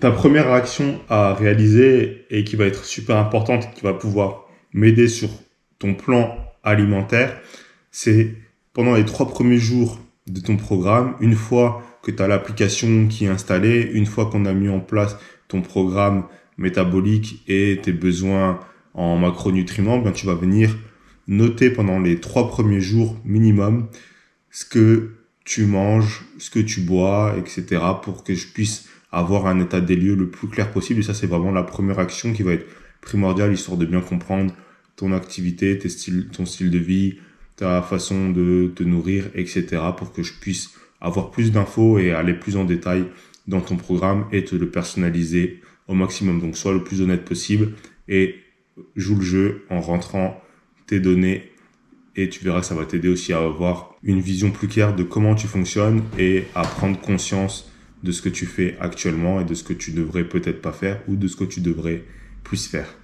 ta première action à réaliser et qui va être super importante, qui va pouvoir m'aider sur ton plan alimentaire, c'est pendant les trois premiers jours de ton programme, une fois que tu as l'application qui est installée, une fois qu'on a mis en place ton programme métabolique et tes besoins en macronutriments, ben, tu vas venir noter pendant les trois premiers jours minimum ce que tu manges, ce que tu bois, etc. pour que je puisse avoir un état des lieux le plus clair possible. Et ça, c'est vraiment la première action qui va être primordiale, histoire de bien comprendre ton activité, tes ton style de vie, ta façon de te nourrir, etc. pour que je puisse avoir plus d'infos et aller plus en détail dans ton programme et te le personnaliser au maximum. Donc, sois le plus honnête possible et joue le jeu en rentrant tes données et tu verras ça va t'aider aussi à avoir une vision plus claire de comment tu fonctionnes et à prendre conscience de ce que tu fais actuellement et de ce que tu devrais peut-être pas faire ou de ce que tu devrais plus faire.